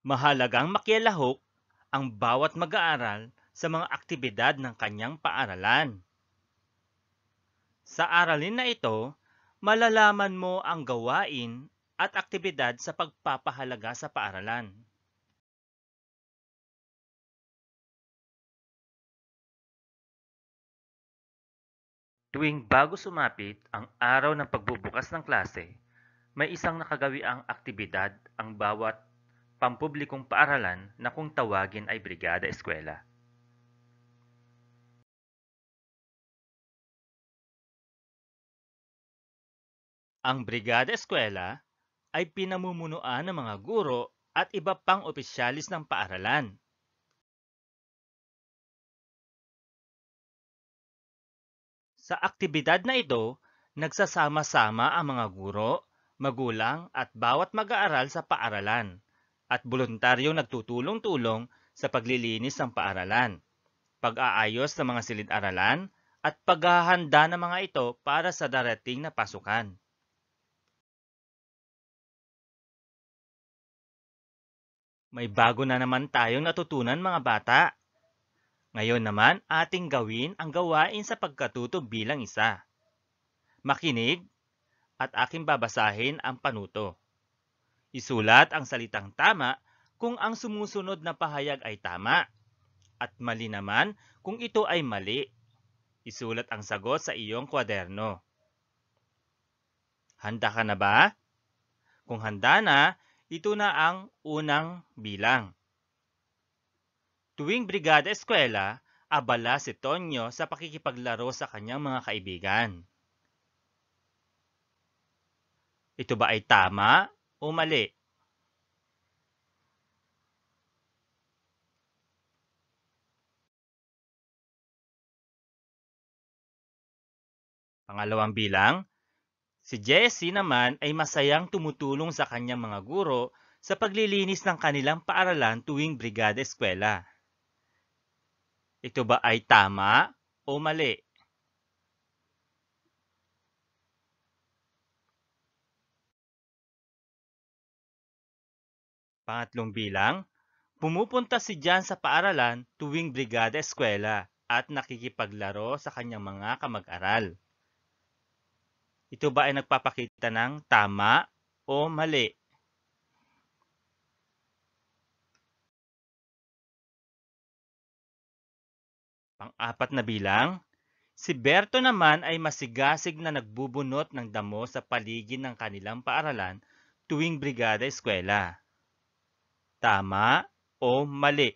Mahalagang makialahok ang bawat mag-aaral sa mga aktibidad ng kanyang paaralan. Sa aralin na ito, malalaman mo ang gawain at aktibidad sa pagpapahalaga sa paaralan. Tuwing bago sumapit ang araw ng pagbubukas ng klase, may isang nakagawiang aktibidad ang bawat pampublikong paaralan na kung tawagin ay Brigada Eskwela. Ang Brigada Eskwela ay pinamumunuan ng mga guro at iba pang opisyalis ng paaralan. Sa aktibidad na ito, nagsasama-sama ang mga guro, magulang at bawat mag-aaral sa paaralan at voluntaryong nagtutulong-tulong sa paglilinis ng paaralan, pag-aayos ng mga silid-aralan, at paghahanda ng mga ito para sa darating na pasukan. May bago na naman tayong natutunan mga bata. Ngayon naman ating gawin ang gawain sa pagkatuto bilang isa. Makinig at aking babasahin ang panuto. Isulat ang salitang tama kung ang sumusunod na pahayag ay tama at mali naman kung ito ay mali. Isulat ang sagot sa iyong kwaderno. Handa ka na ba? Kung handa na, ito na ang unang bilang. Tuwing Brigada Eskwela, abala si Tonyo sa pakikipaglaro sa kanyang mga kaibigan. Ito ba ay tama o mali. Pangalawang bilang, si Jessie naman ay masayang tumutulong sa kanyang mga guro sa paglilinis ng kanilang paaralan tuwing brigada eskwela. Ito ba ay tama o mali? Pangatlong bilang, pumupunta si John sa paaralan tuwing brigada eskwela at nakikipaglaro sa kanyang mga kamag-aral. Ito ba ay nagpapakita ng tama o mali? Pang-apat na bilang, si Berto naman ay masigasig na nagbubunot ng damo sa paligid ng kanilang paaralan tuwing brigada eskwela. Tama o mali?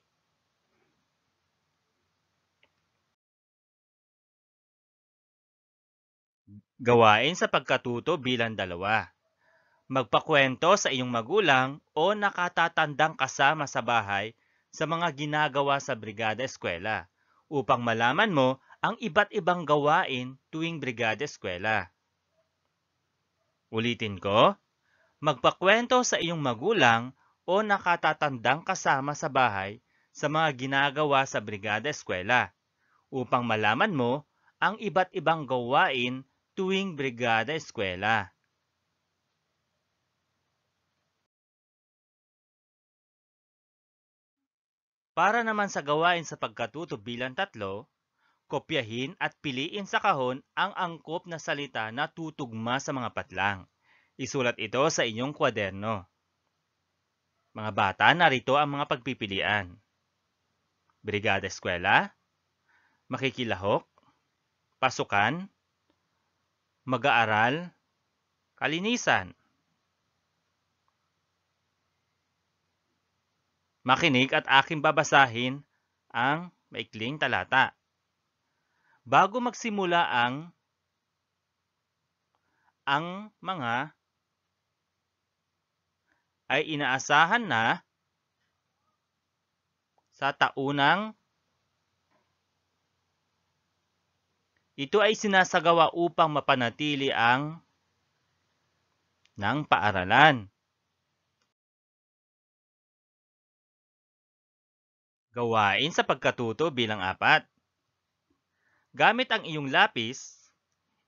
Gawain sa pagkatuto bilang dalawa. Magpakwento sa iyong magulang o nakatatandang kasama sa bahay sa mga ginagawa sa brigada eskwela upang malaman mo ang iba't ibang gawain tuwing brigada eskwela. Ulitin ko, magpakwento sa iyong magulang o nakatatandang kasama sa bahay sa mga ginagawa sa brigada eskwela upang malaman mo ang iba't ibang gawain tuwing brigada eskwela. Para naman sa gawain sa pagkatuto bilang tatlo, kopyahin at piliin sa kahon ang angkop na salita na tutugma sa mga patlang. Isulat ito sa inyong kwaderno. Mga bata, narito ang mga pagpipilian. Brigada Eskwela, Makikilahok, Pasukan, Mag-aaral, Kalinisan. Makinig at aking babasahin ang maikling talata. Bago magsimula ang ang mga ay inaasahan na sa taunang ito ay sinasagawa upang mapanatili ang ng paaralan. Gawain sa pagkatuto bilang apat. Gamit ang iyong lapis,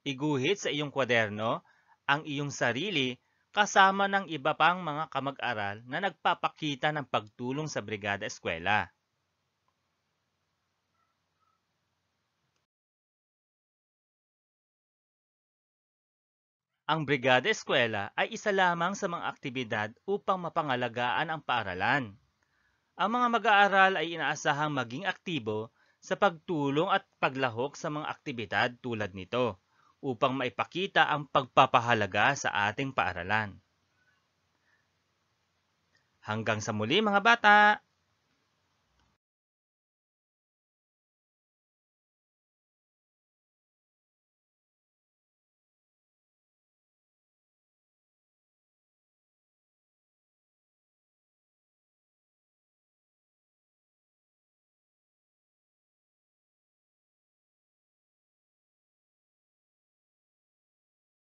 iguhit sa iyong kwaderno ang iyong sarili kasama ng iba pang mga kamag-aral na nagpapakita ng pagtulong sa Brigada Eskwela. Ang Brigada Eskwela ay isa lamang sa mga aktibidad upang mapangalagaan ang paaralan. Ang mga mag-aaral ay inaasahang maging aktibo sa pagtulong at paglahok sa mga aktibidad tulad nito upang maipakita ang pagpapahalaga sa ating paaralan. Hanggang sa muli mga bata!